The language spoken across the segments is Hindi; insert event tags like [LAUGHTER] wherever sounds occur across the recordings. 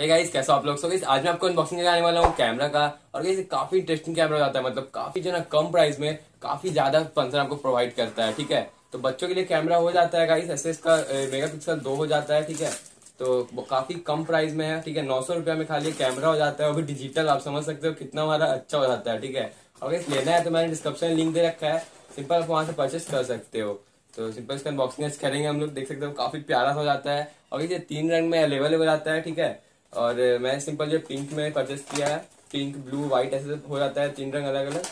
हे hey गाइस कैसा आप लोग सो गाइस आज मैं आपको अनबॉक्सिंग कराने वाला हूँ कैमरा का और गाइस काफी इंटरेस्टिंग कैमरा आता है मतलब काफी जो ना कम प्राइस में काफी ज्यादा फंक्शन आपको प्रोवाइड करता है ठीक है तो बच्चों के लिए कैमरा हो जाता है गाइस ऐसे इसका मेगा पिक्सल दो हो जाता है ठीक है तो वो काफी कम प्राइस में है ठीक है नौ सौ रुपया में खाली कैमरा हो जाता है और भी डिजिटल आप समझ सकते हो कितना हमारा अच्छा हो जाता है ठीक है और गाइस लेना है तो मैंने डिस्क्रिप्शन लिंक दे रखा है सिंपल आप वहां से परचेस कर सकते हो तो सिंपल इसका अनबॉक्सिंग करेंगे हम लोग देख सकते हो काफी प्यारा हो जाता है और ये तीन रंग में अवेलेबल हो जाता है ठीक है और मैं सिंपल जो पिंक में परचेस किया है पिंक ब्लू व्हाइट ऐसे हो जाता है तीन रंग अलग अलग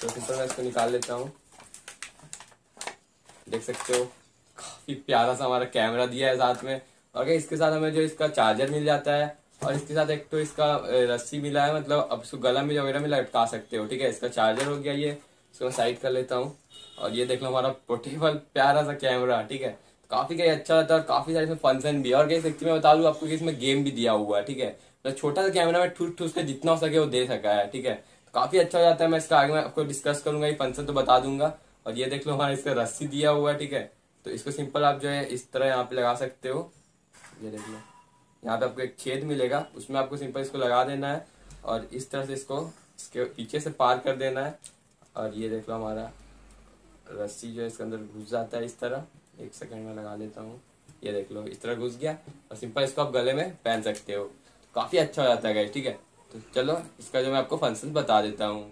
तो सिंपल मैं इसको निकाल लेता हूँ देख सकते हो काफी प्यारा सा हमारा कैमरा दिया है साथ में और क्या इसके साथ हमें जो इसका चार्जर मिल जाता है और इसके साथ एक तो इसका रस्सी मिला है मतलब अब इसको गला में वगैरह में लटका सकते हो ठीक है इसका चार्जर हो गया ये इसको मैं साइड कर लेता हूँ और ये देख लो हमारा पोर्टेबल [LAUGHS] प्यारा सा कैमरा ठीक है काफी कहीं अच्छा रहता है और काफी सारे इसमें फंक्शन भी है और कहीं सकती मैं बता दूँ आपको इसमें गेम भी दिया हुआ है ठीक है तो छोटा सा कैमरा में ठूस ठूस के जितना हो सके वो दे सका है ठीक है तो काफी अच्छा हो जाता है मैं इसका आगे मैं आपको डिस्कस करूंगा ये फंक्शन तो बता दूंगा और ये देख लो हमारा इसका रस्सी दिया हुआ है ठीक है तो इसको सिंपल आप जो है इस तरह यहाँ पे लगा सकते हो ये देख लो यहाँ पे आपको एक छेद मिलेगा उसमें आपको सिंपल इसको लगा देना है और इस तरह से इसको इसके पीछे से पार कर देना है और ये देख लो हमारा रस्सी जो है इसके अंदर घुस जाता है इस तरह एक सेकंड में लगा लेता हूँ ये देख लो इस तरह घुस गया और सिंपल इसको आप गले में पहन सकते हो तो काफ़ी अच्छा हो जाता है गाइस ठीक है तो चलो इसका जो मैं आपको फंक्शन बता देता हूँ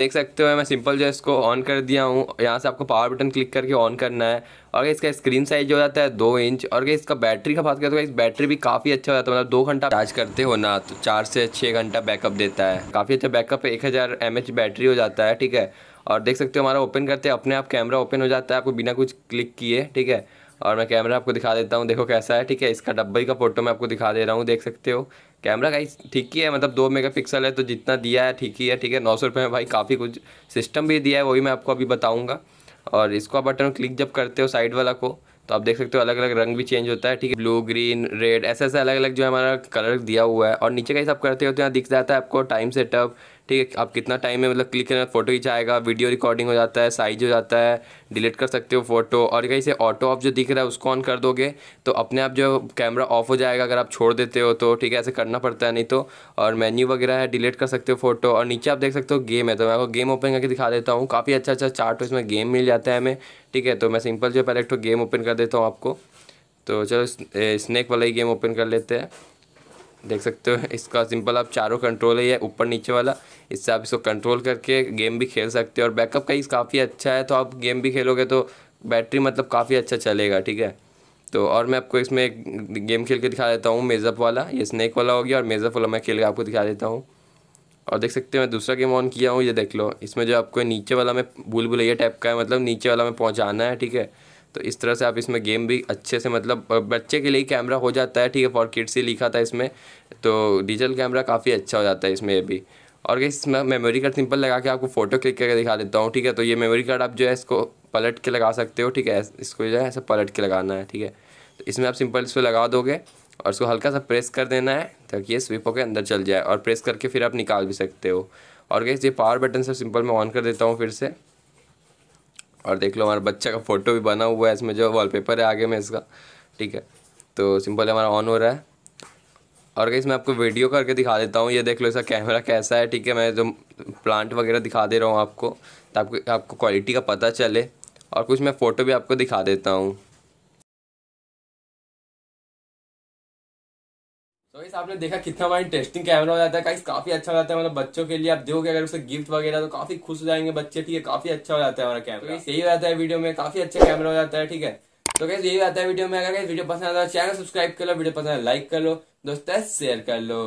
देख सकते हो मैं सिंपल जो इसको ऑन कर दिया हूँ यहाँ से आपको पावर बटन क्लिक करके ऑन करना है और इसका स्क्रीन साइज हो जाता है दो इंच और इसका बैटरी का बात करें तो इस बैटरी भी काफ़ी अच्छा हो जाता है मतलब दो घंटा चार्ज करते हो ना तो चार से छः घंटा बैकअप देता है काफ़ी अच्छा बैकअप एक हज़ार एम बैटरी हो जाता है ठीक है और देख सकते हो हमारा ओपन करते हैं अपने आप कैमरा ओपन हो जाता है आपको बिना कुछ क्लिक किए ठीक है और मैं कैमरा आपको दिखा देता हूँ देखो कैसा है ठीक है इसका डब्बे का फ़ोटो मैं आपको दिखा दे रहा हूँ देख सकते हो कैमरा का ठीक ही है मतलब दो मेगापिक्सल है तो जितना दिया है ठीक ही है ठीक है नौ सौ रुपये में भाई काफ़ी कुछ सिस्टम भी दिया है वही मैं आपको अभी बताऊँगा और इसको आप बटन क्लिक जब करते हो साइड वाला को तो आप देख सकते हो अलग अलग रंग भी चेंज होता है ठीक है ब्लू ग्रीन रेड ऐसे ऐसे अलग अलग जो है हमारा कलर दिया हुआ है और नीचे का ही सब करते हो तो यहाँ दिख जाता है आपको टाइम सेटअप ठीक है आप कितना टाइम में मतलब क्लिक करना फोटो खिंचाएगा वीडियो रिकॉर्डिंग हो जाता है साइज हो जाता है डिलीट कर सकते हो फोटो और कहीं से ऑटो ऑफ जो दिख रहा है उसको ऑन कर दोगे तो अपने आप जो कैमरा ऑफ हो जाएगा अगर आप छोड़ देते हो तो ठीक है ऐसे करना पड़ता है नहीं तो और मेन्यू वगैरह है डिलीट कर सकते हो फोटो और नीचे आप देख सकते हो गेम है तो मैं आपको गेम ओपन करके दिखा देता हूँ काफ़ी अच्छा अच्छा चार्ट इसमें गेम मिल जाता है हमें ठीक है तो मैं सिंपल जो पहले एक गेम ओपन कर देता हूँ आपको तो चलो स्नैक वाला ही गेम ओपन कर लेते हैं देख सकते हो इसका सिंपल आप चारों कंट्रोल है ये ऊपर नीचे वाला इससे आप इसको कंट्रोल करके गेम भी खेल सकते हो और बैकअप का इस काफ़ी अच्छा है तो आप गेम भी खेलोगे तो बैटरी मतलब काफ़ी अच्छा चलेगा ठीक है तो और मैं आपको इसमें एक गेम खेल के दिखा देता हूँ मेज़अप वाला ये स्नैक वाला हो गया और मेज़अप वाला मैं खेल के आपको दिखा देता हूँ और देख सकते हो मैं दूसरा गेम ऑन किया हूँ ये देख लो इसमें जो आपको नीचे वाला में भूल भुलैया टाइप का है मतलब नीचे वाला में पहुँचाना है ठीक है तो इस तरह से आप इसमें गेम भी अच्छे से मतलब बच्चे के लिए कैमरा हो जाता है ठीक है फॉर किड्स ही लिखा था इसमें तो डिजिटल कैमरा काफ़ी अच्छा हो जाता है इसमें भी और इसमें मेमोरी कार्ड सिंपल लगा के आपको फ़ोटो क्लिक करके दिखा देता हूँ ठीक है तो ये मेमोरी कार्ड आप जो है इसको पलट के लगा सकते हो ठीक है इसको जो है ऐसे पलट के लगाना है ठीक है तो इसमें आप सिंपल इसको लगा दोगे और इसको हल्का सा प्रेस कर देना है ताकि ये स्विप होकर अंदर चल जाए और प्रेस करके फिर आप निकाल भी सकते हो और गैस ये पावर बटन सब सिंपल मैं ऑन कर देता हूँ फिर से और देख लो हमारा बच्चा का फ़ोटो भी बना हुआ है इसमें जो वॉलपेपर है आगे में इसका ठीक है तो सिंपल हमारा ऑन हो रहा है और कहीं मैं आपको वीडियो करके दिखा देता हूँ ये देख लो इसका कैमरा कैसा है ठीक है मैं जो प्लांट वगैरह दिखा दे रहा हूँ आपको ताकि आपको क्वालिटी का पता चले और कुछ मैं फ़ोटो भी आपको दिखा देता हूँ गाइस आपने देखा कितना हमारा इंटरेस्टिंग कैमरा हो जाता है काफी अच्छा हो जाता है मतलब बच्चों के लिए आप दोगे अगर उसे गिफ्ट वगैरह तो काफी खुश हो जाएंगे बच्चे ठीक है काफी अच्छा हो जाता है हमारा कैमरा तो यही हो जाता है वीडियो में काफी अच्छा कैमरा हो जाता है ठीक है तो कैसे यही आता है वीडियो में अगर वीडियो पसंद आता है चैनल तो सब्सक्राइब कर लो वीडियो पसंद है लाइक कर लो दोस्तों शेयर कर लो